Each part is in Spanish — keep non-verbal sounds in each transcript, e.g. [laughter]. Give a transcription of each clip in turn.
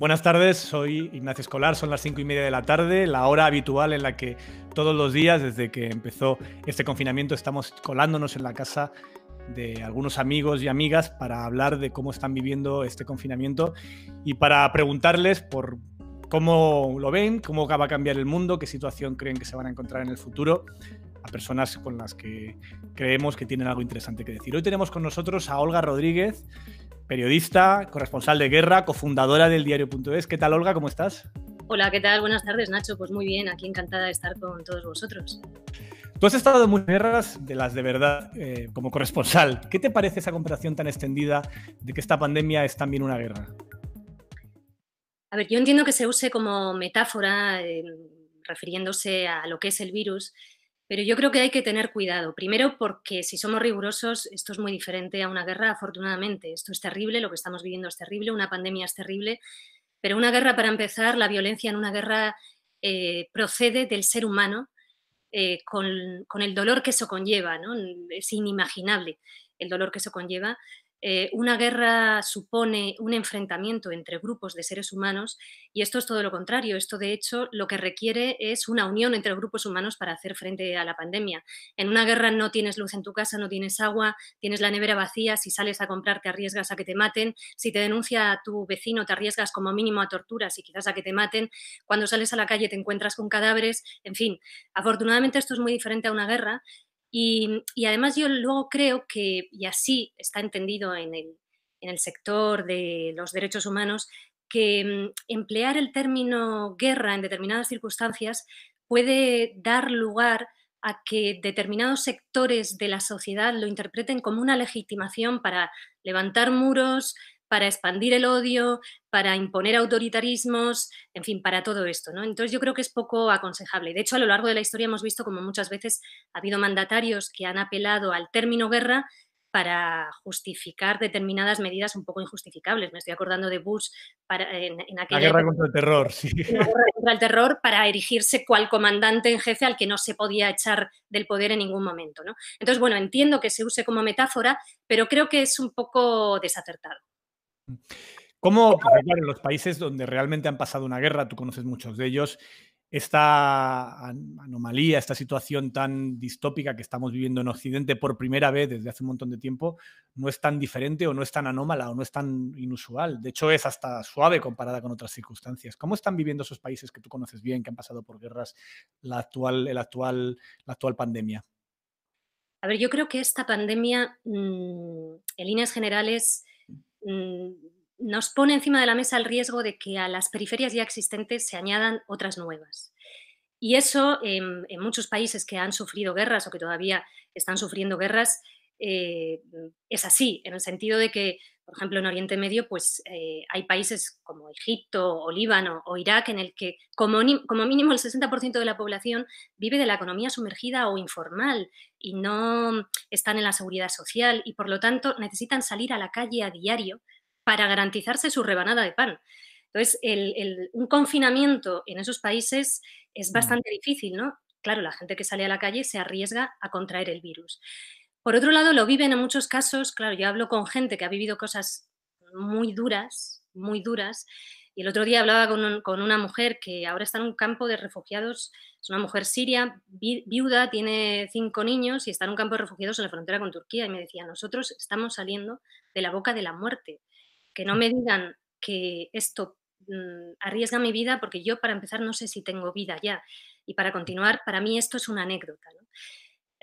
Buenas tardes, soy Ignacio Escolar, son las cinco y media de la tarde, la hora habitual en la que todos los días, desde que empezó este confinamiento, estamos colándonos en la casa de algunos amigos y amigas para hablar de cómo están viviendo este confinamiento y para preguntarles por cómo lo ven, cómo va a cambiar el mundo, qué situación creen que se van a encontrar en el futuro a personas con las que creemos que tienen algo interesante que decir. Hoy tenemos con nosotros a Olga Rodríguez, periodista, corresponsal de guerra, cofundadora del diario.es. ¿Qué tal, Olga? ¿Cómo estás? Hola, ¿qué tal? Buenas tardes, Nacho. Pues muy bien, aquí encantada de estar con todos vosotros. Tú has estado en muchas guerras, de las de verdad, eh, como corresponsal. ¿Qué te parece esa comparación tan extendida de que esta pandemia es también una guerra? A ver, yo entiendo que se use como metáfora, eh, refiriéndose a lo que es el virus, pero yo creo que hay que tener cuidado. Primero porque si somos rigurosos, esto es muy diferente a una guerra, afortunadamente. Esto es terrible, lo que estamos viviendo es terrible, una pandemia es terrible. Pero una guerra, para empezar, la violencia en una guerra eh, procede del ser humano eh, con, el dolor que eso conlleva, ¿no? Es inimaginable el dolor que eso conlleva. Eh, una guerra supone un enfrentamiento entre grupos de seres humanos y esto es todo lo contrario. Esto, de hecho, lo que requiere es una unión entre grupos humanos para hacer frente a la pandemia. En una guerra no tienes luz en tu casa, no tienes agua, tienes la nevera vacía, si sales a comprar te arriesgas a que te maten, si te denuncia tu vecino te arriesgas como mínimo a torturas y quizás a que te maten, cuando sales a la calle te encuentras con cadáveres, en fin. Afortunadamente esto es muy diferente a una guerra y, además yo luego creo que, y así está entendido en el sector de los derechos humanos, que mm, emplear el término guerra en determinadas circunstancias puede dar lugar a que determinados sectores de la sociedad lo interpreten como una legitimación para levantar muros, para expandir el odio, para imponer autoritarismos, en fin, para todo esto. ¿no? Entonces yo creo que es poco aconsejable. De hecho, a lo largo de la historia hemos visto como muchas veces ha habido mandatarios que han apelado al término guerra para justificar determinadas medidas un poco injustificables. Me estoy acordando de Bush para, en, en aquella... La guerra contra el terror, sí. [laughs] La guerra contra el terror para erigirse cual comandante en jefe al que no se podía echar del poder en ningún momento. ¿no? Entonces, bueno, entiendo que se use como metáfora, pero creo que es un poco desacertado. ¿Cómo, en los países donde realmente han pasado una guerra, tú conoces muchos de ellos, esta anomalía, esta situación tan distópica que estamos viviendo en Occidente por primera vez desde hace un montón de tiempo, no es tan diferente o no es tan anómala o no es tan inusual. De hecho, es hasta suave comparada con otras circunstancias. ¿Cómo están viviendo esos países que tú conoces bien, que han pasado por guerras, la actual, actual, la actual pandemia? A ver, yo creo que esta pandemia, mm, en líneas generales, Mm, nos pone encima de la mesa el riesgo de que a las periferias ya existentes se añadan otras nuevas. Y eso em, en, muchos países que han sufrido guerras o que todavía están sufriendo guerras eh, es así, en el sentido de que, por ejemplo, en Oriente Medio, pues eh, hay países como Egipto o Líbano o Irak en el que como, mínimo el 60% de la población vive de la economía sumergida o informal y no están en la seguridad social y por lo tanto necesitan salir a la calle a diario para garantizarse su rebanada de pan. Entonces, un confinamiento en esos países es mm. bastante difícil, ¿no? Claro, la gente que sale a la calle se arriesga a contraer el virus. Por otro lado, lo viven en muchos casos, claro, yo hablo con gente que ha vivido cosas muy duras, muy duras, y el otro día hablaba con, una mujer que ahora está en un campo de refugiados, es una mujer siria, viuda, tiene cinco niños y está en un campo de refugiados en la frontera con Turquía, y me decía, nosotros estamos saliendo de la boca de la muerte, que no me digan que esto mm, arriesga mi vida, porque yo para empezar no sé si tengo vida ya, y para continuar, para mí esto es una anécdota.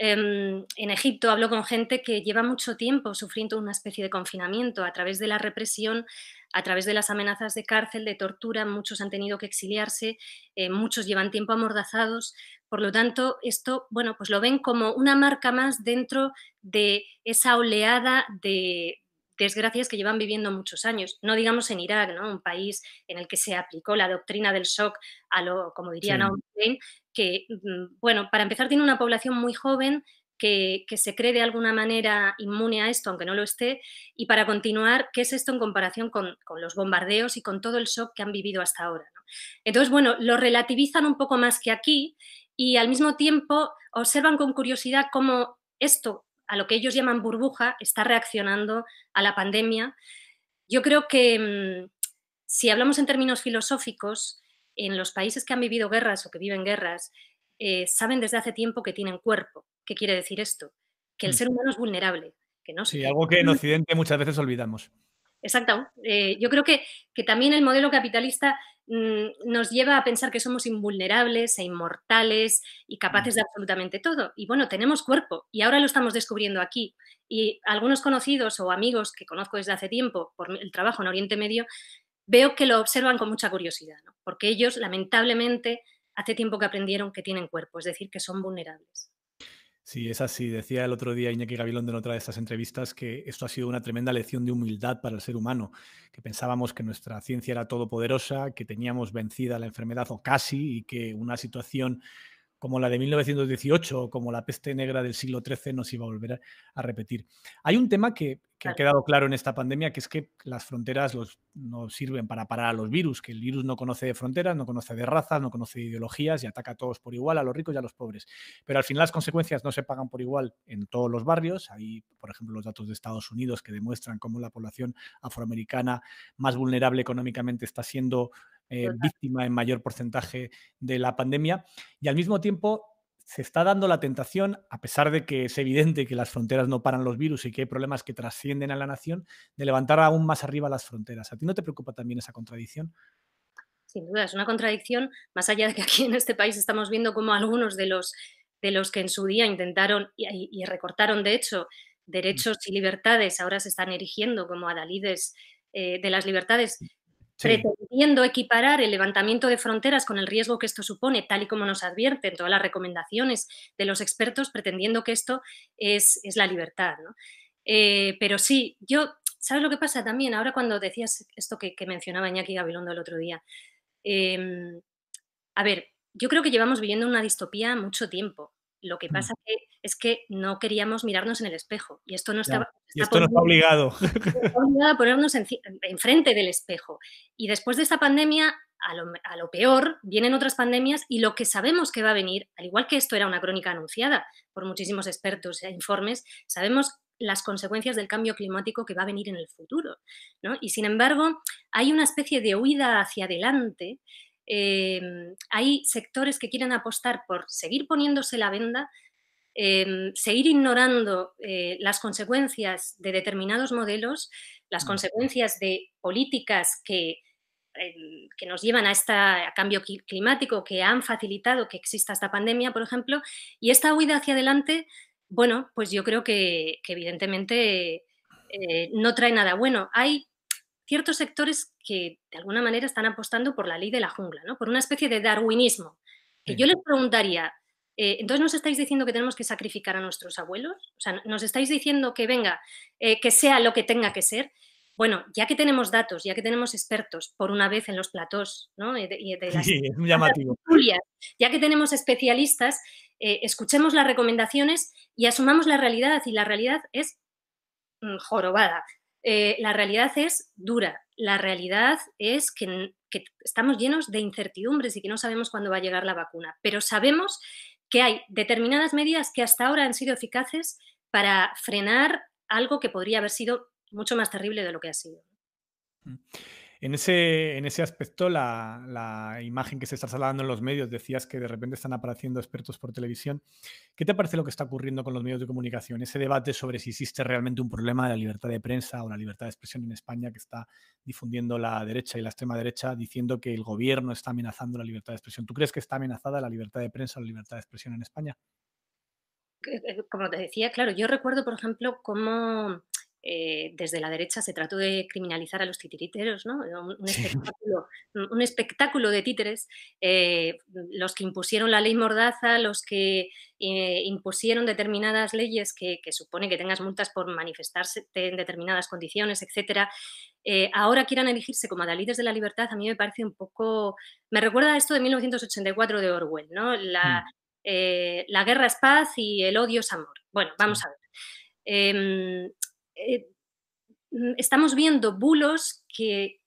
Em, en Egipto hablo con gente que lleva mucho tiempo sufriendo una especie de confinamiento a través de la represión, a través de las amenazas de cárcel, de tortura, muchos han tenido que exiliarse, eh, muchos llevan tiempo amordazados, por lo tanto esto, bueno, pues lo ven como una marca más dentro de esa oleada de, desgracias que llevan viviendo muchos años. No digamos en Irak, ¿no? un país en el que se aplicó la doctrina del shock, a lo, como dirían, sí. Naomi que, mm, bueno, para empezar tiene una población muy joven que, se cree de alguna manera inmune a esto, aunque no lo esté, y para continuar, ¿qué es esto en comparación con, los bombardeos y con todo el shock que han vivido hasta ahora? Entonces, bueno, lo relativizan un poco más que aquí y al mismo tiempo observan con curiosidad cómo esto a lo que ellos llaman burbuja, está reaccionando a la pandemia. Yo creo que mm, si hablamos en términos filosóficos, en los países que han vivido guerras o que viven guerras, eh, saben desde hace tiempo que tienen cuerpo. ¿Qué quiere decir esto? Que el mm. ser humano es vulnerable. Que no sí, algo que en Occidente muchas veces olvidamos. Exacto. Eh, yo creo que, que, también el modelo capitalista Mm, nos lleva a pensar que somos invulnerables e inmortales y capaces de absolutamente todo. Y bueno, tenemos cuerpo y ahora lo estamos descubriendo aquí. Y algunos conocidos o amigos que conozco desde hace tiempo por el trabajo en Oriente Medio, veo que lo observan con mucha curiosidad, porque ellos lamentablemente hace tiempo que aprendieron que tienen cuerpo, es decir, que son vulnerables. Sí, es así. Decía el otro día Iñaki Gabilón en otra de estas entrevistas que esto ha sido una tremenda lección de humildad para el ser humano, que pensábamos que nuestra ciencia era todopoderosa, que teníamos vencida la enfermedad o casi, y que una situación como la de 1918 o como la peste negra del siglo XIII nos iba a volver a, repetir. Hay un tema que, ha quedado claro en esta pandemia, que es que las fronteras no sirven para parar a los virus, que el virus no conoce de fronteras, no conoce de razas, no conoce de ideologías y ataca a todos por igual, a los ricos y a los pobres. Pero al final las consecuencias no se pagan por igual en todos los barrios. Hay, por ejemplo, los datos de Estados Unidos que demuestran cómo la población afroamericana más vulnerable económicamente está siendo eh, víctima en mayor porcentaje de la pandemia. Y al mismo tiempo se está dando la tentación, a pesar de que es evidente que las fronteras no paran los virus y que hay problemas que trascienden a la nación, de levantar aún más arriba las fronteras. ¿A ti no te preocupa también esa contradicción? Sin duda, es una contradicción, más allá de que aquí en este país estamos viendo como algunos de los, de los que en su día intentaron y, recortaron, de hecho, mm. derechos y libertades, ahora se están erigiendo como adalides eh, de las libertades pretendiendo equiparar el levantamiento de fronteras con el riesgo que esto supone, tal y como nos advierten todas las recomendaciones de los expertos, pretendiendo que esto es, la libertad. ¿no? Eh, pero sí, yo, ¿sabes lo que pasa también? Ahora cuando decías esto que, mencionaba Iñaki Gabilondo el otro día, em, a ver, yo creo que llevamos viviendo una distopía mucho tiempo. Lo que mm. pasa es que no queríamos mirarnos en el espejo y esto no estaba... nos ha obligado. a ponernos enfrente del espejo. Y después de esta pandemia, a lo, peor, vienen otras pandemias y lo que sabemos que va a venir, al igual que esto era una crónica anunciada por muchísimos expertos e informes, sabemos las consecuencias del cambio climático que va a venir en el futuro. Y sin embargo, hay una especie de huida hacia adelante Em, hay sectores que quieren apostar por seguir poniéndose la venda, em, seguir ignorando eh, las consecuencias de determinados modelos, las mm. consecuencias de políticas que, em, que nos llevan a este cambio climático, que han facilitado que exista esta pandemia, por ejemplo, y esta huida hacia adelante, bueno, pues yo creo que, que evidentemente eh, no trae nada bueno. Hay ciertos sectores que de alguna manera están apostando por la ley de la jungla, por una especie de darwinismo. yo les preguntaría, eh, entonces nos estáis diciendo que tenemos que sacrificar a nuestros abuelos, o sea, nos estáis diciendo que venga, eh, que sea lo que tenga que ser. Bueno, ya que tenemos datos, ya que tenemos expertos, por una vez en los platós, ¿no? sí, es llamativo. [laughs] ya que tenemos especialistas, eh, escuchemos las recomendaciones y asumamos la realidad. Y la realidad es mm, jorobada. Eh, la realidad es dura, la realidad es que, estamos llenos de incertidumbres y que no sabemos cuándo va a llegar la vacuna, pero sabemos que hay determinadas medidas que hasta ahora han sido eficaces para frenar algo que podría haber sido mucho más terrible de lo que ha sido. Mm. En ese, en ese aspecto, la, la, imagen que se está trasladando en los medios, decías que de repente están apareciendo expertos por televisión. ¿Qué te parece lo que está ocurriendo con los medios de comunicación? Ese debate sobre si existe realmente un problema de la libertad de prensa o la libertad de expresión en España que está difundiendo la derecha y la extrema derecha diciendo que el gobierno está amenazando la libertad de expresión. ¿Tú crees que está amenazada la libertad de prensa o la libertad de expresión en España? Eh, como te decía, claro, yo recuerdo, por ejemplo, cómo eh, desde la derecha se trató de criminalizar a los titiriteros, ¿no? un, espectáculo, de títeres, eh, los que impusieron la ley Mordaza, los que eh, impusieron determinadas leyes que, supone que tengas multas por manifestarse en determinadas condiciones, etcétera, ahora quieran elegirse como adalides de la libertad, a mí me parece un poco... Me recuerda a esto de 1984 de Orwell, ¿no? Mm. La, guerra es paz y el odio es amor. Bueno, vamos a ver. Em, eh, mm, estamos viendo bulos que,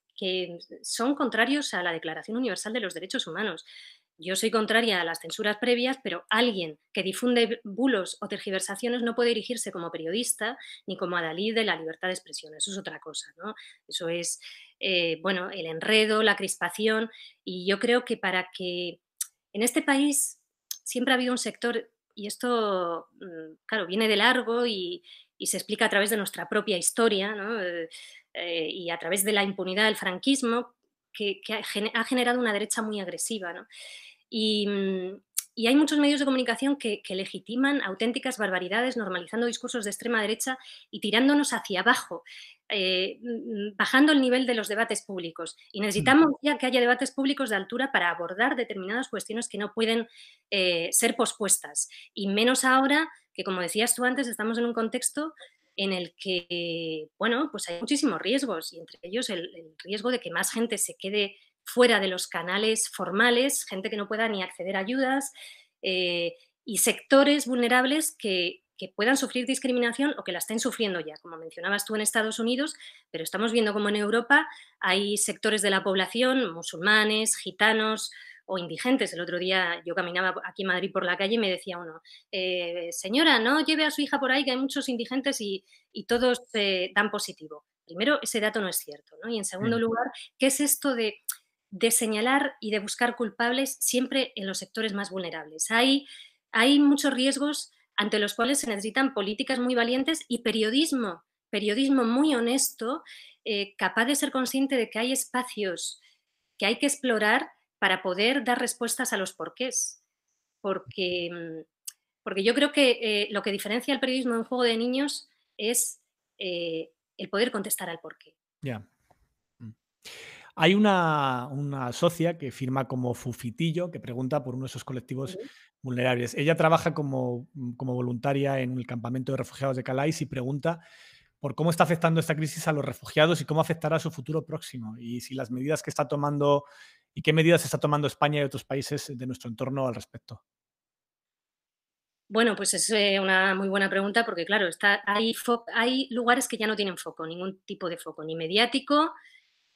son contrarios a la Declaración Universal de los Derechos Humanos. Yo soy contraria a las censuras previas, pero alguien que difunde bulos o tergiversaciones no puede dirigirse como periodista ni como adalid de la libertad de expresión. Eso es otra cosa, Eso es, eh, bueno, el enredo, la crispación. Y yo creo que para que en este país siempre ha habido un sector, y esto, mm, claro, viene de largo y, y se explica a través de nuestra propia historia eh, eh, y a través de la impunidad del franquismo que, ha generado una derecha muy agresiva. Mm, y, hay muchos medios de comunicación que, legitiman auténticas barbaridades, normalizando discursos de extrema derecha y tirándonos hacia abajo, eh, mm, mm, bajando el nivel de los debates públicos. Y necesitamos ya que haya debates públicos de altura para abordar determinadas cuestiones que no pueden ser pospuestas. Y menos ahora que como decías tú antes, estamos en un contexto en el que, bueno, pues hay muchísimos riesgos y entre ellos el, riesgo de que más gente se quede fuera de los canales formales, gente que no pueda ni acceder a ayudas eh, y sectores vulnerables que, que puedan sufrir discriminación o que la estén sufriendo ya, como mencionabas tú en Estados Unidos, pero estamos viendo como en Europa hay sectores de la población, musulmanes, gitanos, o indigentes. El otro día yo caminaba aquí en Madrid por la calle y me decía uno, eh, señora, no lleve a su hija por ahí, que hay muchos indigentes y, todos eh, dan positivo. Primero, ese dato no es cierto. ¿no? Y en segundo mm. lugar, ¿qué es esto de, señalar y de buscar culpables siempre en los sectores más vulnerables? Hay, hay muchos riesgos ante los cuales se necesitan políticas muy valientes y periodismo, periodismo muy honesto, eh, capaz de ser consciente de que hay espacios que hay que explorar para poder dar respuestas a los porqués. Porque, mm, porque yo creo que eh, lo que diferencia el periodismo de un juego de niños es eh, el poder contestar al porqué. Ya. Mm. Hay una, socia que firma como Fufitillo, que pregunta por uno de esos colectivos vulnerables. Ella trabaja como, mm, como voluntaria en el campamento de refugiados de Calais y pregunta por cómo está afectando esta crisis a los refugiados y cómo afectará a su futuro próximo. Y si las medidas que está tomando y qué medidas está tomando España y otros países eh, de nuestro entorno al respecto? Bueno, pues es eh, una muy buena pregunta porque, claro, hay, lugares que ya no tienen foco, ningún tipo de foco, ni mediático,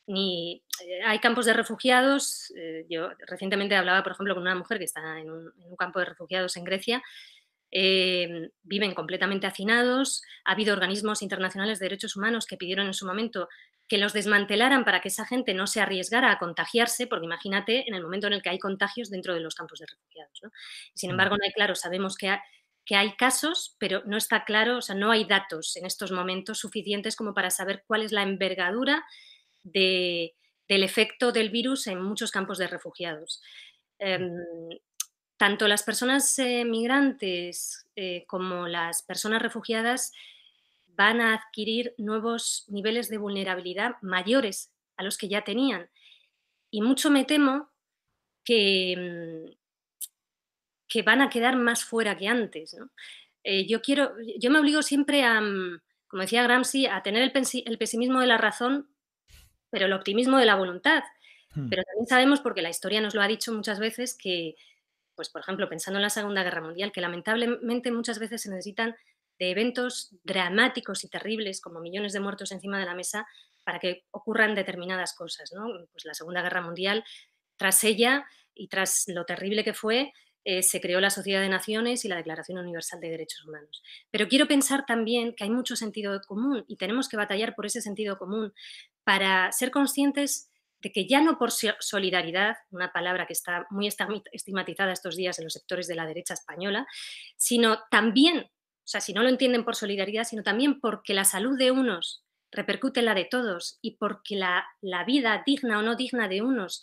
ni eh, hay campos de refugiados. yo recientemente hablaba, por ejemplo, con una mujer que está en un, campo de refugiados en Grecia. viven completamente hacinados. Ha habido organismos internacionales de derechos humanos que pidieron en su momento que los desmantelaran para que esa gente no se arriesgara a contagiarse, porque imagínate en el momento en el que hay contagios dentro de los campos de refugiados. ¿no? Sin embargo, no hay claro, sabemos que, que hay casos, pero no está claro, o sea, no hay datos en estos momentos suficientes como para saber cuál es la envergadura de, del efecto del virus en muchos campos de refugiados. Em, tanto las personas eh, migrantes eh, como las personas refugiadas van a adquirir nuevos niveles de vulnerabilidad mayores a los que ya tenían. Y mucho me temo que, mm, que van a quedar más fuera que antes. Eh, yo, quiero, yo me obligo siempre a, mm, como decía Gramsci, a tener el, pesimismo de la razón, pero el optimismo de la voluntad. Hmm. Pero también sabemos, porque la historia nos lo ha dicho muchas veces, que, pues, por ejemplo, pensando en la Segunda Guerra Mundial, que lamentablemente muchas veces se necesitan de eventos dramáticos y terribles, como millones de muertos encima de la mesa, para que ocurran determinadas cosas. ¿no? Pues la Segunda Guerra Mundial, tras ella y tras lo terrible que fue, eh, se creó la Sociedad de Naciones y la Declaración Universal de Derechos Humanos. Pero quiero pensar también que hay mucho sentido común y tenemos que batallar por ese sentido común para ser conscientes de que ya no por solidaridad, una palabra que está muy estigmatizada estos días en los sectores de la derecha española, sino también o sea, si no lo entienden por solidaridad, sino también porque la salud de unos repercute en la de todos y porque la, vida digna o no digna de unos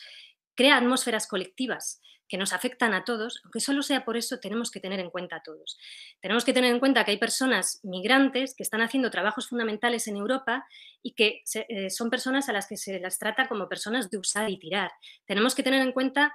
crea atmósferas colectivas que nos afectan a todos, aunque solo sea por eso, tenemos que tener en cuenta a todos. Tenemos que tener en cuenta que hay personas migrantes que están haciendo trabajos fundamentales en Europa y que eh, son personas a las que se las trata como personas de usar y tirar. Tenemos que tener en cuenta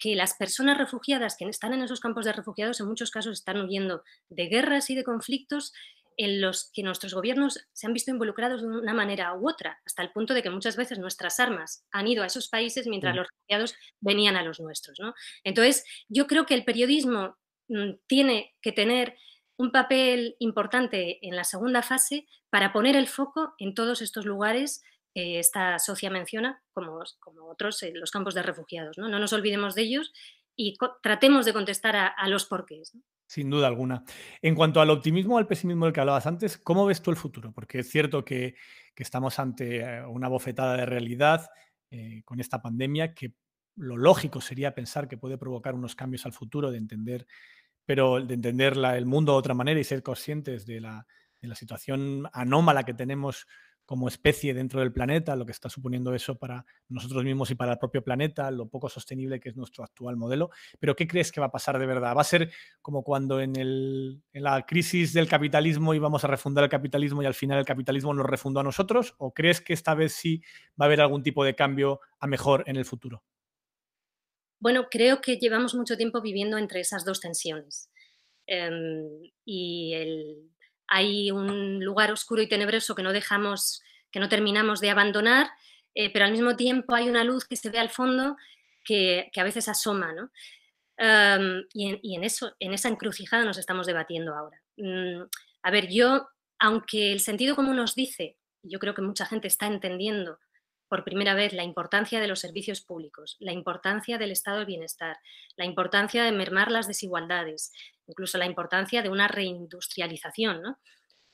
que las personas refugiadas que están en esos campos de refugiados en muchos casos están huyendo de guerras y de conflictos en los que nuestros gobiernos se han visto involucrados de una manera u otra, hasta el punto de que muchas veces nuestras armas han ido a esos países mientras mm. los refugiados venían a los nuestros. ¿no? Entonces, yo creo que el periodismo mm, tiene que tener un papel importante en la segunda fase para poner el foco en todos estos lugares eh, esta socia menciona, como, como otros, eh, los campos de refugiados. ¿no? nos olvidemos de ellos y tratemos de contestar a, los porqués. Sin duda alguna. En cuanto al optimismo al pesimismo del que hablabas antes, ¿cómo ves tú el futuro? Porque es cierto que, estamos ante eh, una bofetada de realidad con esta pandemia que lo lógico sería pensar que puede provocar unos cambios al futuro de entender, pero de entender el mundo de otra manera y ser conscientes de la, de la situación anómala que tenemos como especie dentro del planeta, lo que está suponiendo eso para nosotros mismos y para el propio planeta, lo poco sostenible que es nuestro actual modelo. Pero ¿qué crees que va a pasar de verdad? ¿Va a ser como cuando en, la crisis del capitalismo íbamos a refundar el capitalismo y al final el capitalismo nos refundó a nosotros? ¿O crees que esta vez sí va a haber algún tipo de cambio a mejor en el futuro? Bueno, creo que llevamos mucho tiempo viviendo entre esas dos tensiones. Em, y el hay un lugar oscuro y tenebroso que no dejamos, que no terminamos de abandonar, eh, pero al mismo tiempo hay una luz que se ve al fondo que, a veces asoma, ¿no? y, en, eso, en esa encrucijada nos estamos debatiendo ahora. Mm, a ver, yo, aunque el sentido común nos dice, yo creo que mucha gente está entendiendo por primera vez la importancia de los servicios públicos, la importancia del estado del bienestar, la importancia de mermar las desigualdades, incluso la importancia de una reindustrialización.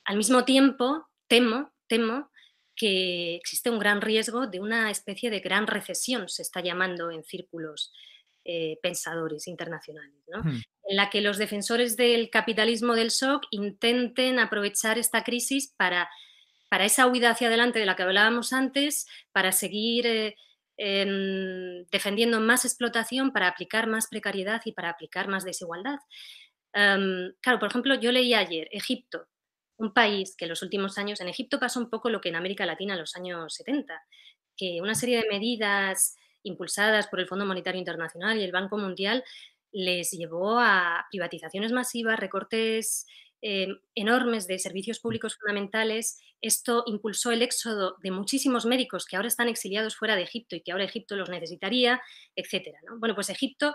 Al mismo tiempo, temo, temo que existe un gran riesgo de una especie de gran recesión, se está llamando en círculos eh, pensadores internacionales, hmm. en la que los defensores del capitalismo del shock intenten aprovechar esta crisis para para esa huida hacia adelante de la que hablábamos antes, para seguir eh, em, defendiendo más explotación, para aplicar más precariedad y para aplicar más desigualdad. Em, claro, por ejemplo, yo leí ayer Egipto, un país que en los últimos años, en Egipto pasó un poco lo que en América Latina en los años 70, que una serie de medidas impulsadas por el Fondo Monetario Internacional y el Banco Mundial les llevó a privatizaciones masivas, recortes eh, enormes de servicios mm. públicos fundamentales, esto impulsó el éxodo de muchísimos médicos que ahora están exiliados fuera de Egipto y que ahora Egipto los necesitaría, etc. Bueno, pues Egipto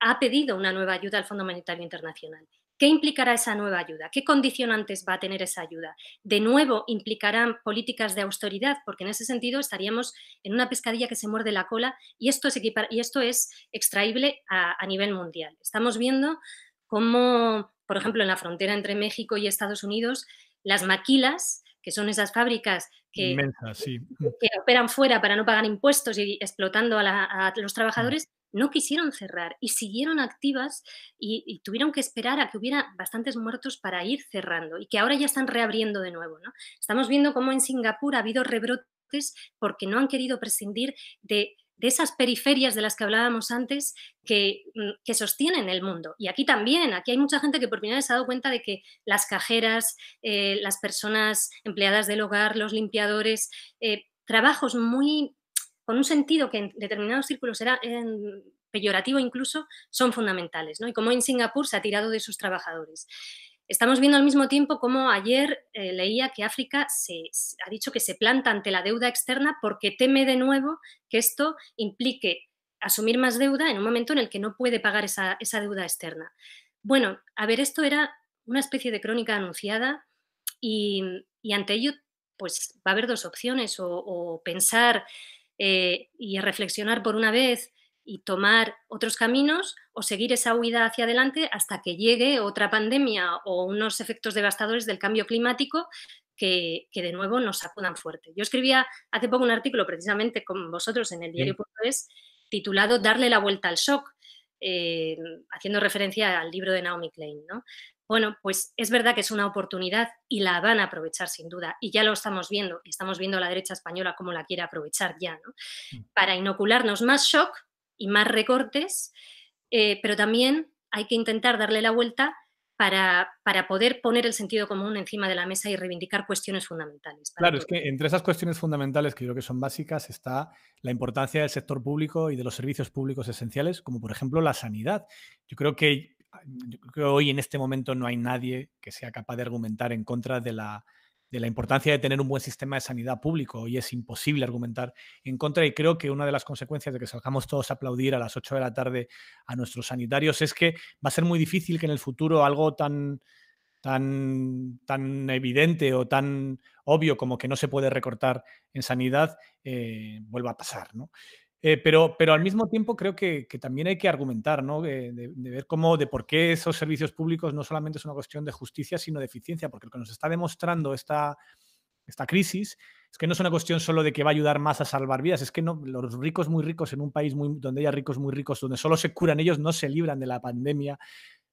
ha pedido una nueva ayuda al Fondo Monetario Internacional. ¿Qué implicará esa nueva ayuda? ¿Qué condicionantes va a tener esa ayuda? De nuevo, implicarán políticas de austeridad, porque en ese sentido estaríamos en una pescadilla que se muerde la cola y esto es, y esto es extraíble a, a nivel mundial. Estamos viendo cómo por ejemplo, en la frontera entre México y Estados Unidos, las maquilas, que son esas fábricas que, mm. operan fuera para no pagar impuestos y explotando a, los trabajadores, mm. no quisieron cerrar y siguieron activas y, tuvieron que esperar a que hubiera bastantes muertos para ir cerrando y que ahora ya están reabriendo de nuevo. ¿no? Estamos viendo cómo en Singapur ha habido rebrotes porque no han querido prescindir de de esas periferias de las que hablábamos antes mm, que, sostienen el mundo. Y aquí también, aquí hay mucha gente que por primera se ha dado cuenta de que las cajeras, eh, las personas empleadas del hogar, los limpiadores, eh, trabajos muy con un sentido que en determinados círculos era eh, peyorativo incluso, son fundamentales. ¿no? Y como en Singapur se ha tirado de sus trabajadores. Estamos viendo al mismo tiempo como ayer eh, leía que África se, ha dicho que se planta ante la deuda externa porque teme de nuevo que esto implique asumir más deuda en un momento en el que no puede pagar esa, deuda externa. Bueno, a ver, esto era una especie de crónica anunciada y, ante ello pues va a haber dos opciones o, pensar eh, y reflexionar por una vez y tomar otros caminos o seguir esa huida hacia adelante hasta que llegue otra pandemia o unos efectos devastadores del cambio climático que, de nuevo nos sacudan fuerte. Yo escribía hace poco un artículo precisamente con vosotros en el diario.es titulado Darle la vuelta al shock, eh, haciendo referencia al libro de Naomi Klein. Bueno, pues es verdad que es una oportunidad y la van a aprovechar sin duda, y ya lo estamos viendo, y estamos viendo a la derecha española cómo la quiere aprovechar ya, ¿no? Mm. Para inocularnos más shock y más recortes, eh, pero también hay que intentar darle la vuelta para, poder poner el sentido común encima de la mesa y reivindicar cuestiones fundamentales. Claro, es que entre esas cuestiones fundamentales que yo creo que son básicas está la importancia del sector público y de los servicios públicos esenciales, como por ejemplo la sanidad. yo creo que hoy en este momento no hay nadie que sea capaz de argumentar en contra de la de la importancia de tener un buen sistema de sanidad público y es imposible argumentar en contra y creo que una de las consecuencias de que salgamos todos a aplaudir a las 8 de la tarde a nuestros sanitarios es que va a ser muy difícil que en el futuro algo tan tan, tan evidente o tan obvio como que no se puede recortar en sanidad eh, vuelva a pasar. ¿no? Eh, pero, al mismo tiempo creo que, también hay que argumentar, ¿no? De, ver cómo, de por qué esos servicios públicos no solamente es una cuestión de justicia, sino de eficiencia, porque lo que nos está demostrando esta, esta crisis es que no es una cuestión solo de que va a ayudar más a salvar vidas, es que los ricos muy ricos en un país donde haya ricos muy ricos, donde solo se curan ellos, no se libran de la pandemia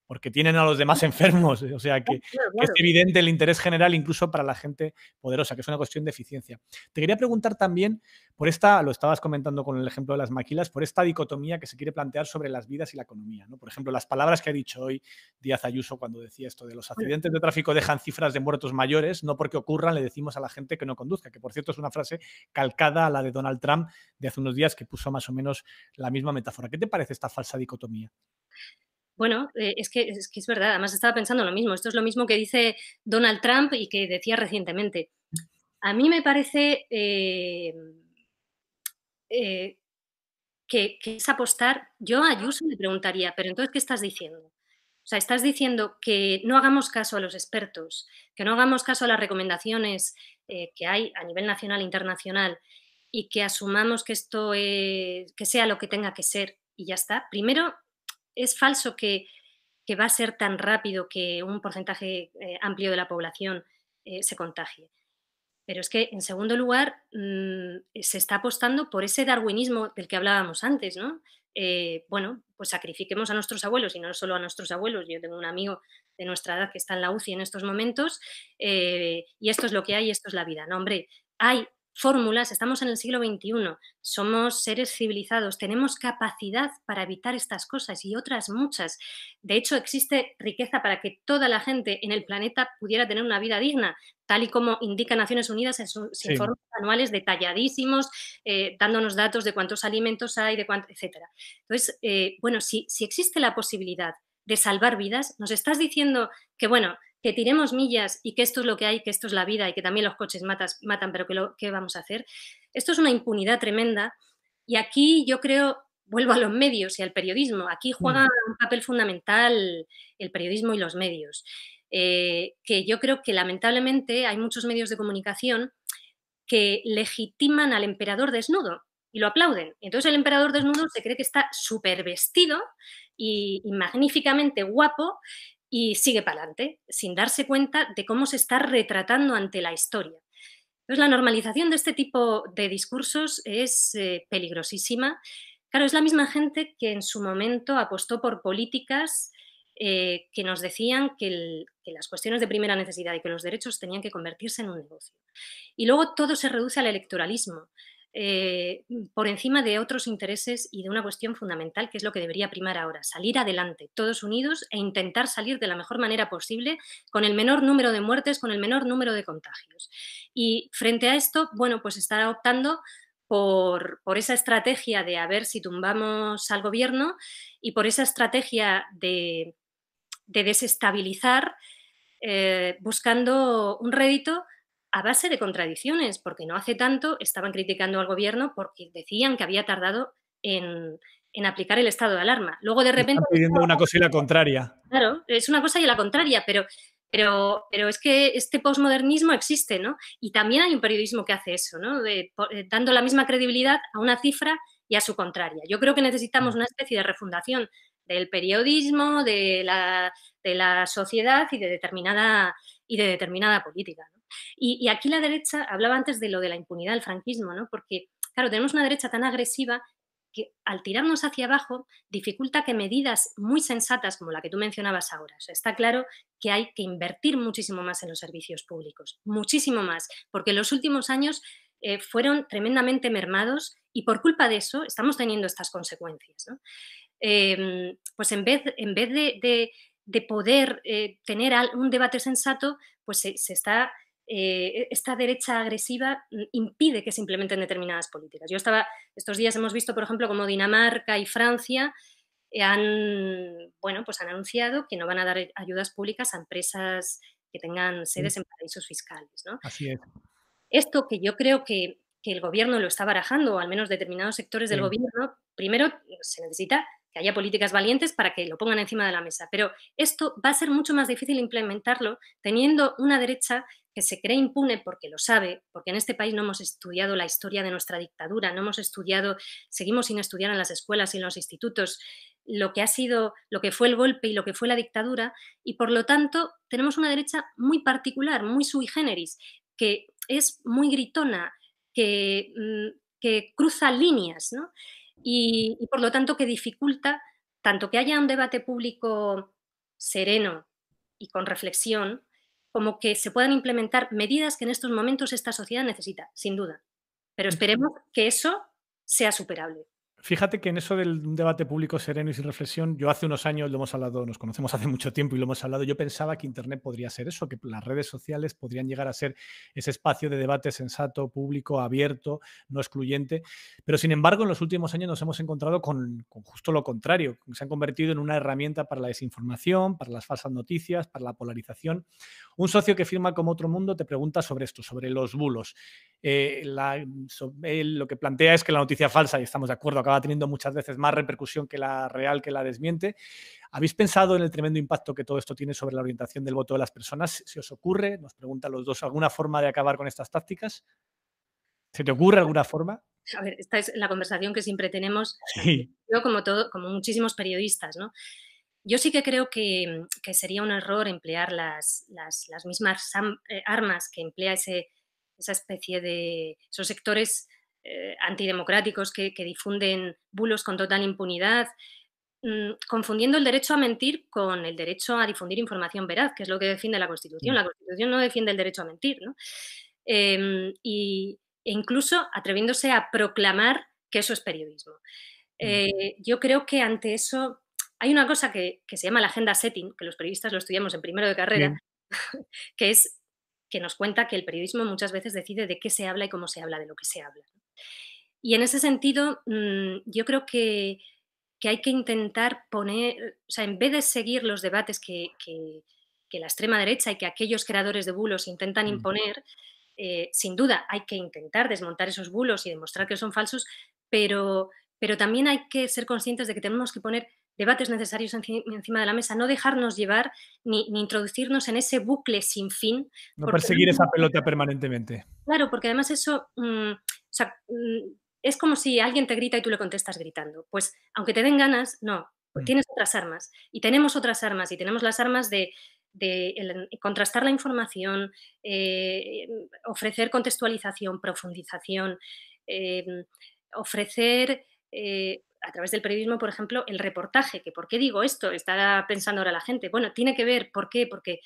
porque tienen a los demás [laughs] enfermos. O sea que, es evidente el interés general incluso para la gente poderosa, que es una cuestión de eficiencia. Te quería preguntar también por esta, lo estabas comentando con el ejemplo de las maquilas, por esta dicotomía que se quiere plantear sobre las vidas y la economía. ¿no? Por ejemplo, las palabras que ha dicho hoy Díaz Ayuso cuando decía esto de los accidentes de tráfico dejan cifras de muertos mayores, no porque ocurran, le decimos a la gente que no conduzca, que por cierto es una frase calcada a la de Donald Trump de hace unos días que puso más o menos la misma metáfora. ¿Qué te parece esta falsa dicotomía? Bueno, eh, es, que, es verdad, además estaba pensando lo mismo. Esto es lo mismo que dice Donald Trump y que decía recientemente. A mí me parece eh, eh, que, es apostar. Yo a Ayuso le preguntaría, pero entonces, ¿qué estás diciendo? O sea, estás diciendo que no hagamos caso a los expertos, que no hagamos caso a las recomendaciones que hay a nivel nacional e internacional y que asumamos que esto que sea lo que tenga que ser y ya está. Primero, es falso que, va a ser tan rápido que un porcentaje eh, amplio de la población eh, se contagie. Pero es que, en segundo lugar, mm, se está apostando por ese darwinismo del que hablábamos antes, ¿no? Eh, bueno, pues sacrifiquemos a nuestros abuelos y no solo a nuestros abuelos. Yo tengo un amigo de nuestra edad que está en la UCI en estos momentos y esto es lo que hay, esto es la vida. No, hombre, hay fórmulas, estamos en el siglo XXI, somos seres civilizados, tenemos capacidad para evitar estas cosas y otras muchas. De hecho, existe riqueza para que toda la gente en el planeta pudiera tener una vida digna, tal y como indica Naciones Unidas en sus informes anuales detalladísimos, eh, dándonos datos de cuántos alimentos hay, de cuánto, etc. Entonces, eh, bueno, si existe la posibilidad de salvar vidas, nos estás diciendo que, bueno, que tiremos millas y que esto es lo que hay, que esto es la vida y que también los coches matan, pero ¿qué vamos a hacer? Esto es una impunidad tremenda y aquí yo creo, vuelvo a los medios y al periodismo, aquí mm. juega un papel fundamental el periodismo y los medios, eh, que yo creo que lamentablemente hay muchos medios de comunicación que legitiman al emperador desnudo y lo aplauden. Entonces el emperador desnudo se cree que está súper vestido y magníficamente guapo y sigue para adelante, sin darse cuenta de cómo se está retratando ante la historia. Entonces, la normalización de este tipo de discursos es eh, peligrosísima. Claro, es la misma gente que en su momento apostó por políticas eh, que nos decían que, las cuestiones de primera necesidad y que los derechos tenían que convertirse en un negocio. Y luego todo se reduce al electoralismo. Eh, por encima de otros intereses y de una cuestión fundamental que es lo que debería primar ahora, salir adelante, todos unidos e intentar salir de la mejor manera posible con el menor número de muertes, con el menor número de contagios. Y frente a esto, bueno, pues estar optando por, esa estrategia de a ver si tumbamos al gobierno y por esa estrategia de, desestabilizar eh, buscando un rédito a base de contradicciones, porque no hace tanto estaban criticando al gobierno porque decían que había tardado en, aplicar el estado de alarma. Luego de repente... Están pidiendo una cosa y la contraria. Claro, es una cosa y la contraria, pero, pero, es que este posmodernismo existe, ¿no? Y también hay un periodismo que hace eso, ¿no? Eh, dando la misma credibilidad a una cifra y a su contraria. Yo creo que necesitamos mm. una especie de refundación del periodismo, de la, de la sociedad y de determinada, y de determinada política. ¿no? Y, aquí la derecha, hablaba antes de lo de la impunidad del franquismo, Porque, claro, tenemos una derecha tan agresiva que al tirarnos hacia abajo dificulta que medidas muy sensatas como la que tú mencionabas ahora. está claro que hay que invertir muchísimo más en los servicios públicos, muchísimo más, porque los últimos años eh, fueron tremendamente mermados y por culpa de eso estamos teniendo estas consecuencias. Em, pues en vez, en vez de, de, poder eh, tener un debate sensato, pues se está eh, esta derecha agresiva impide que se implementen determinadas políticas. Yo estaba, estos días hemos visto, por ejemplo, como Dinamarca y Francia han, bueno, pues han anunciado que no van a dar ayudas públicas a empresas que tengan sedes en paraísos fiscales. Así es. Esto que yo creo que, el gobierno lo está barajando, o al menos determinados sectores del gobierno, primero se necesita que haya políticas valientes para que lo pongan encima de la mesa, pero esto va a ser mucho más difícil implementarlo teniendo una derecha se cree impune porque lo sabe, porque en este país no hemos estudiado la historia de nuestra dictadura, no hemos estudiado, seguimos sin estudiar en las escuelas y en los institutos lo que ha sido, lo que fue el golpe y lo que fue la dictadura, y por lo tanto tenemos una derecha muy particular, muy sui generis, que es muy gritona, que, mm, cruza líneas, y por lo tanto que dificulta tanto que haya un debate público sereno y con reflexión, como que se puedan implementar medidas que en estos momentos esta sociedad necesita, sin duda. Pero esperemos que eso sea superable. Fíjate que en eso del debate público sereno y sin reflexión, yo hace unos años lo hemos hablado, nos conocemos hace mucho tiempo y lo hemos hablado, yo pensaba que Internet podría ser eso, que las redes sociales podrían llegar a ser ese espacio de debate sensato, público, abierto, no excluyente, pero sin embargo en los últimos años nos hemos encontrado con, justo lo contrario, se han convertido en una herramienta para la desinformación, para las falsas noticias, para la polarización. Un socio que firma como otro mundo te pregunta sobre esto, sobre los bulos. Eh, lo que plantea es que la noticia falsa, y estamos de acuerdo, va teniendo muchas veces más repercusión que la real que la desmiente. ¿Habéis pensado en el tremendo impacto que todo esto tiene sobre la orientación del voto de las personas? ¿Se os ocurre? Nos preguntan los dos, ¿alguna forma de acabar con estas tácticas? ¿Se te ocurre alguna forma? A ver, esta es la conversación que siempre tenemos, yo como, como muchísimos periodistas, ¿no? Yo sí que creo que, sería un error emplear las, las, mismas eh, armas que emplea esa especie de, esos sectores eh, antidemocráticos que, difunden bulos con total impunidad, mm, confundiendo el derecho a mentir con el derecho a difundir información veraz, que es lo que defiende la Constitución. Mm. La Constitución no defiende el derecho a mentir, ¿no? Em, y, e incluso atreviéndose a proclamar que eso es periodismo. Mm. Eh, yo creo que ante eso hay una cosa que, se llama la agenda setting, que los periodistas lo estudiamos en primero de carrera, [laughs] que es que nos cuenta que el periodismo muchas veces decide de qué se habla y cómo se habla de lo que se habla. Y en ese sentido, mm, yo creo que, hay que intentar poner, o sea, en vez de seguir los debates que, la extrema derecha y que aquellos creadores de bulos intentan imponer, eh, sin duda hay que intentar desmontar esos bulos y demostrar que son falsos, pero, pero también hay que ser conscientes de que tenemos que poner debates necesarios encima de la mesa, no dejarnos llevar ni, introducirnos en ese bucle sin fin. No perseguir esa pelota permanentemente. Claro, porque además eso, mm, mm, es como si alguien te grita y tú le contestas gritando. Pues aunque te den ganas, no, mm. tienes otras armas. Y tenemos otras armas, y tenemos las armas de, contrastar la información, eh, ofrecer contextualización, profundización, eh, ofrecer eh, a través del periodismo, por ejemplo, el reportaje, que ¿por qué digo esto? Estará pensando ahora la gente. Bueno, tiene que ver, ¿por qué? Porque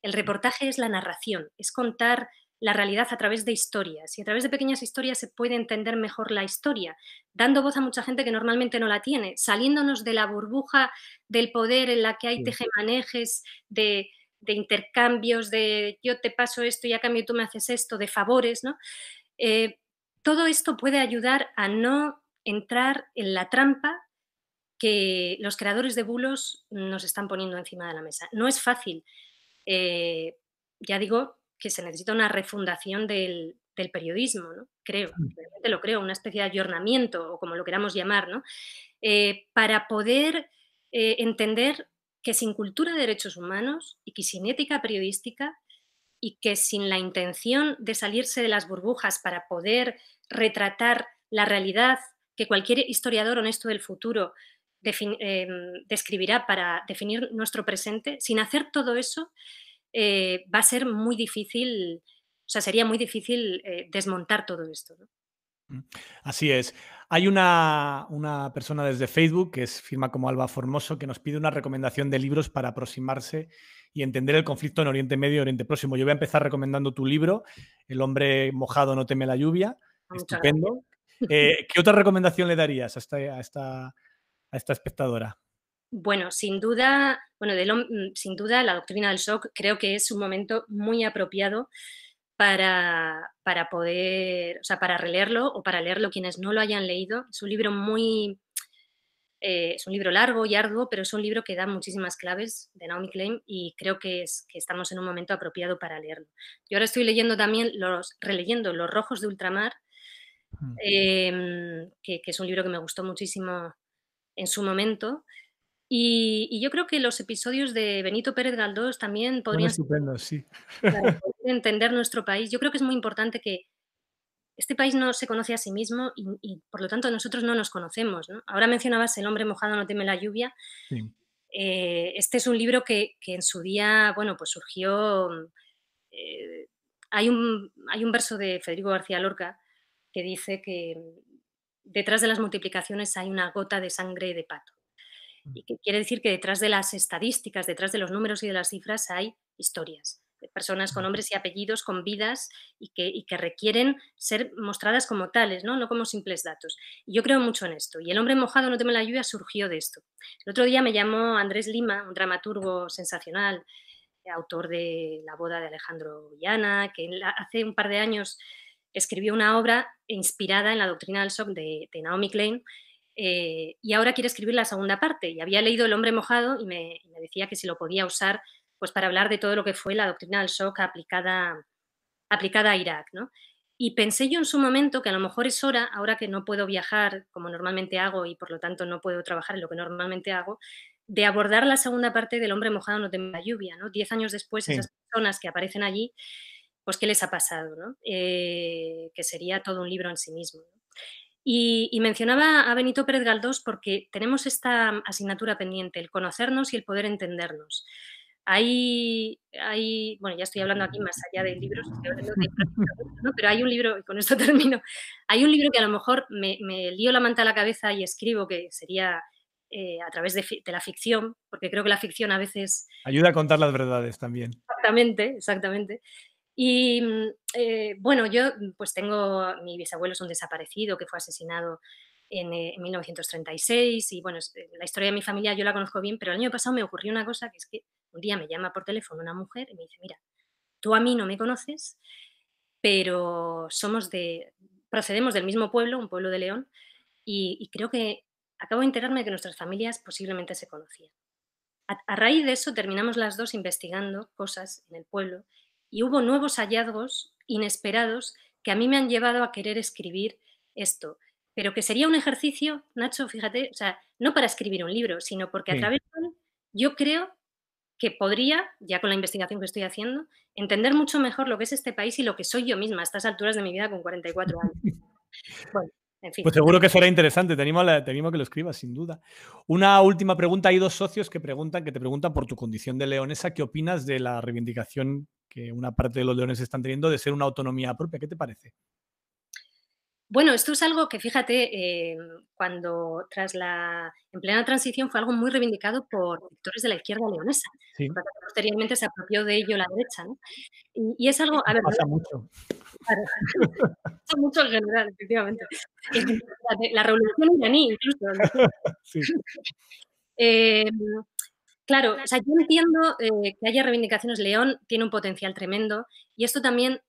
el reportaje es la narración, es contar la realidad a través de historias y a través de pequeñas historias se puede entender mejor la historia, dando voz a mucha gente que normalmente no la tiene, saliéndonos de la burbuja del poder en la que hay tejemanejes de, de intercambios, de yo te paso esto y a cambio tú me haces esto, de favores, ¿no? Eh, todo esto puede ayudar a no entrar en la trampa que los creadores de bulos nos están poniendo encima de la mesa. No es fácil. Eh, ya digo que se necesita una refundación del, periodismo, creo, mm. realmente lo creo, una especie de ayornamiento o como lo queramos llamar, ¿no? Eh, para poder eh, entender que sin cultura de derechos humanos y que sin ética periodística y que sin la intención de salirse de las burbujas para poder retratar la realidad que cualquier historiador honesto del futuro em, describirá para definir nuestro presente, sin hacer todo eso eh, va a ser muy difícil, o sea, sería muy difícil eh, desmontar todo esto. Mm, así es. Hay una, persona desde Facebook que es firma como Alba Formoso que nos pide una recomendación de libros para aproximarse y entender el conflicto en Oriente Medio y Oriente Próximo. Yo voy a empezar recomendando tu libro, El hombre mojado no teme la lluvia. Estupendo. Eh, ¿Qué otra recomendación le darías este, a esta, espectadora? Bueno, sin duda, bueno, mm, sin duda la doctrina del shock creo que es un momento muy apropiado para, para, poder, o sea, para releerlo o para leerlo quienes no lo hayan leído. Es un libro muy, eh, es un libro largo y arduo, pero es un libro que da muchísimas claves de Naomi Klein y creo que, es, que estamos en un momento apropiado para leerlo. Yo ahora estoy leyendo también los, releyendo Los Rojos de Ultramar, Em, que, es un libro que me gustó muchísimo en su momento. Y, yo creo que los episodios de Benito Pérez Galdós también [laughs] [laughs] podrían entender nuestro país. Yo creo que es muy importante que este país no se conoce a sí mismo y, por lo tanto nosotros no nos conocemos. Ahora mencionabas El hombre mojado no teme la lluvia. Eh, este es un libro que, en su día, bueno, pues surgió... Eh, hay, un, hay un verso de Federico García Lorca que dice que mm, detrás de las multiplicaciones hay una gota de sangre de pato. Mm. Y que quiere decir que detrás de las estadísticas, detrás de los números y de las cifras hay historias de personas con nombres y apellidos, con vidas y que, que, requieren ser mostradas como tales, ¿no? no como simples datos. Y yo creo mucho en esto. Y El hombre mojado no teme la lluvia surgió de esto. El otro día me llamó Andrés Lima, un dramaturgo sensacional, autor de La boda de Alejandro Villana, que hace un par de años escribió una obra inspirada en la doctrina del shock de, Naomi Klein eh, y ahora quiere escribir la segunda parte. Y había leído El hombre mojado y me, decía que si lo podía usar pues para hablar de todo lo que fue la doctrina del shock aplicada, a Irak. ¿no? Y pensé yo en su momento que a lo mejor es hora, ahora que no puedo viajar como normalmente hago y por lo tanto no puedo trabajar en lo que normalmente hago, de abordar la segunda parte del hombre mojado no teme la lluvia. ¿no? Diez años después, esas personas que aparecen allí pues qué les ha pasado, eh, que sería todo un libro en sí mismo. Y, mencionaba a Benito Pérez Galdós porque tenemos esta asignatura pendiente, el conocernos y el poder entendernos. Hay, hay, bueno, ya estoy hablando aquí más allá de libros, pero hay un libro, y con esto [laughs] termino, hay un libro que a lo mejor me, lío la manta a la cabeza y escribo, que sería eh, a través de, la ficción, porque creo que la ficción a veces... Ayuda a contar las verdades también. Exactamente, exactamente. Y mm, eh, bueno, yo mm, pues tengo, mi bisabuelo es un desaparecido que fue asesinado en, 1936 eh, y bueno, eh, la historia de mi familia yo la conozco bien, pero el año pasado me ocurrió una cosa que es que un día me llama por teléfono una mujer y me dice, mira, tú a mí no me conoces, pero somos de, procedemos del mismo pueblo, un pueblo de León, y, creo que acabo de enterarme de que nuestras familias posiblemente se conocían. a raíz de eso terminamos las dos investigando cosas en el pueblo y hubo nuevos hallazgos inesperados que a mí me han llevado a querer escribir esto, pero que sería un ejercicio, Nacho, fíjate, o sea, no para escribir un libro, sino porque a través de él yo creo que podría, ya con la investigación que estoy haciendo, entender mucho mejor lo que es este país y lo que soy yo misma a estas alturas de mi vida con 44 años. [laughs] Pues seguro que será interesante, te animo, a que lo escribas, sin duda. Una última pregunta, hay dos socios que, preguntan, que te preguntan por tu condición de leonesa, ¿qué opinas de la reivindicación que una parte de los leones están teniendo de ser una autonomía propia. ¿Qué te parece? Bueno, esto es algo que, fíjate, eh, cuando tras la, en plena transición fue algo muy reivindicado por sectores de la izquierda leonesa. Posteriormente se apropió de ello la derecha, ¿no? Y, es algo, pasa mucho. [laughs] pasa mucho en general, efectivamente. Eh, la, revolución iraní, incluso. [laughs] Sí. [laughs] Eh, Claro, o sea, yo entiendo eh, que haya reivindicaciones. León tiene un potencial tremendo y esto también,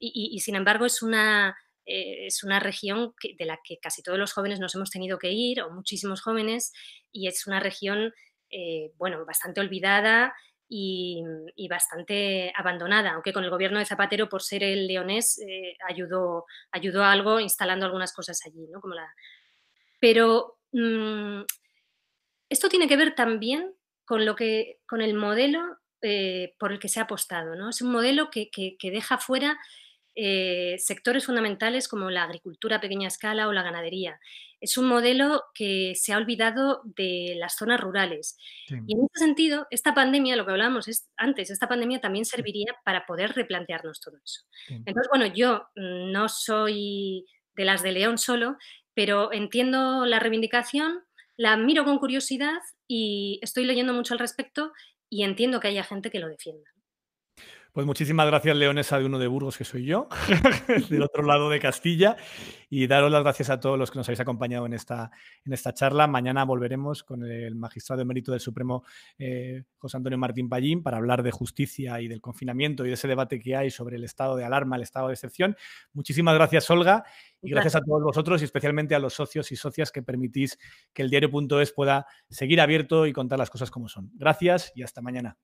y, sin embargo es una, eh, es una región de la que casi todos los jóvenes nos hemos tenido que ir, o muchísimos jóvenes, y es una región, eh, bueno, bastante olvidada y, bastante abandonada, aunque con el gobierno de Zapatero, por ser el leonés, ayudó, ayudó algo instalando algunas cosas allí, ¿no? Como la... Pero mm, esto tiene que ver también con, lo que, con el modelo eh, por el que se ha apostado. ¿no? Es un modelo que, deja fuera eh, sectores fundamentales como la agricultura a pequeña escala o la ganadería. Es un modelo que se ha olvidado de las zonas rurales. Y en ese sentido, esta pandemia, lo que hablábamos es, antes, esta pandemia también serviría para poder replantearnos todo eso. Entonces, bueno, yo no soy de las de León solo, pero entiendo la reivindicación, la miro con curiosidad y estoy leyendo mucho al respecto y entiendo que haya gente que lo defienda. Pues muchísimas gracias, Leonesa de uno de Burgos, que soy yo, [laughs] del otro lado de Castilla, y daros las gracias a todos los que nos habéis acompañado en esta, en esta charla. Mañana volveremos con el magistrado de mérito del Supremo, eh, José Antonio Martín Pallín, para hablar de justicia y del confinamiento y de ese debate que hay sobre el estado de alarma, el estado de excepción. Muchísimas gracias, Olga, y gracias a todos vosotros y especialmente a los socios y socias que permitís que el diario.es pueda seguir abierto y contar las cosas como son. Gracias y hasta mañana.